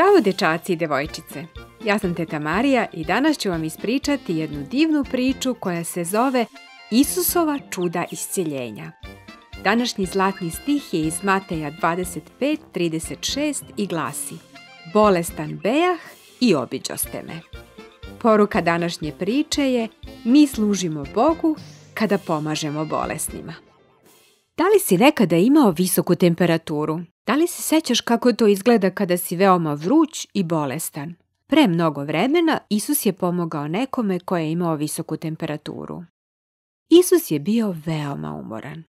Zdravo dječaci i devojčice! Ja sam Teta Marija i danas ću vam ispričati jednu divnu priču koja se zove Isusova čuda iscijeljenja. Današnji zlatni stih je iz Mateja 25.36 i glasi Bolestan bejah i obiđoste me. Poruka današnje priče je Mi služimo Bogu kada pomažemo bolesnima. Da li si nekada imao visoku temperaturu? Da li se sećaš kako to izgleda kada si veoma vruć i bolestan? Pre mnogo vremena Isus je pomogao nekome koje je imao visoku temperaturu. Isus je bio veoma umoran.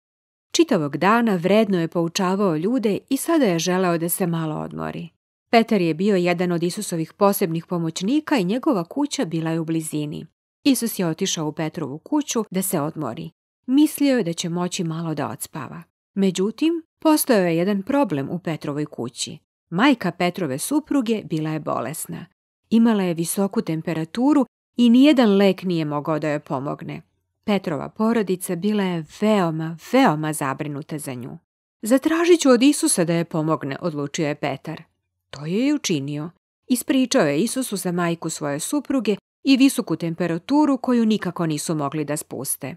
Čitavog dana vredno je poučavao ljude i sada je želeo da se malo odmori. Petar je bio jedan od Isusovih posebnih pomoćnika i njegova kuća bila je u blizini. Isus je otišao u Petrovu kuću da se odmori. Mislio je da će moći malo da odspava. Međutim, postojao je jedan problem u Petrovoj kući. Majka Petrove supruge bila je bolesna. Imala je visoku temperaturu i nijedan lek nije mogao da joj pomogne. Petrova porodica bila je veoma, veoma zabrinuta za nju. Zatražit ću od Isusa da je pomogne, odlučio je Petar. To je i učinio. Ispričao je Isusu za majku svoje supruge i visoku temperaturu koju nikako nisu mogli da spuste.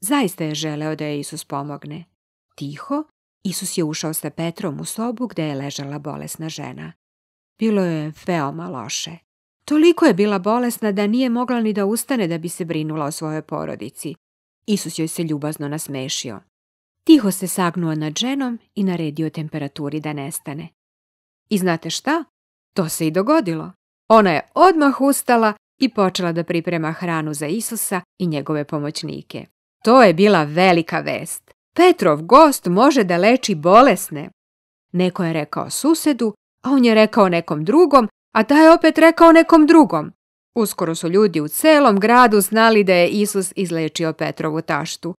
Zaista je želeo da je Isus pomogne. Tiho, Isus je ušao sa Petrom u sobu gdje je ležala bolesna žena. Bilo je veoma loše. Toliko je bila bolesna da nije mogla ni da ustane da bi se brinula o svojoj porodici. Isus joj se ljubazno nasmešio. Tiho se sagnuo nad ženom i naredio temperaturi da nestane. I znate šta? To se i dogodilo. Ona je odmah ustala i počela da priprema hranu za Isusa i njegove pomoćnike. To je bila velika vest. Petrov gost može da leči bolesne. Neko je rekao susedu, a on je rekao nekom drugom, a taj je opet rekao nekom drugom. Uskoro su ljudi u celom gradu znali da je Isus izlečio Petrovu taštu.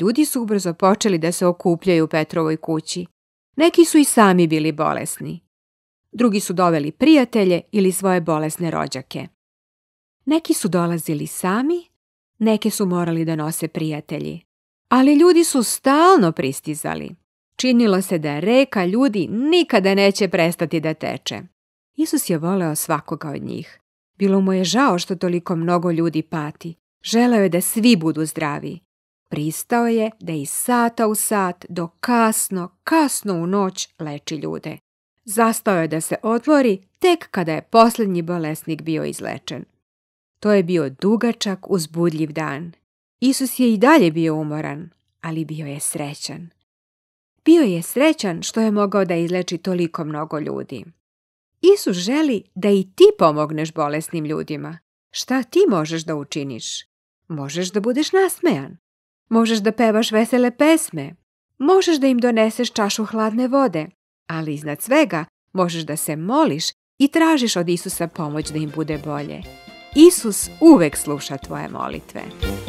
Ljudi su ubrzo počeli da se okupljaju u Petrovoj kući. Neki su i sami bili bolesni. Drugi su doveli prijatelje ili svoje bolesne rođake. Neki su dolazili sami, neki su morali da nose prijatelji. Ali ljudi su stalno pristizali. Činilo se da reka ljudi nikada neće prestati da teče. Isus je voleo svakoga od njih. Bilo mu je žao što toliko mnogo ljudi pati. Želeo je da svi budu zdravi. Pristao je da iz sata u sat do kasno, kasno u noć leči ljude. Zastao je da se otvori tek kada je posljednji bolesnik bio izlečen. To je bio dugačak, uzbudljiv dan. Isus je i dalje bio umoran, ali bio je srećan. Bio je srećan što je mogao da izleči toliko mnogo ljudi. Isus želi da i ti pomogneš bolesnim ljudima. Šta ti možeš da učiniš? Možeš da budeš nasmejan. Možeš da pevaš vesele pesme. Možeš da im doneseš čašu hladne vode. Ali iznad svega možeš da se moliš i tražiš od Isusa pomoć da im bude bolje. Isus uvek sluša tvoje molitve.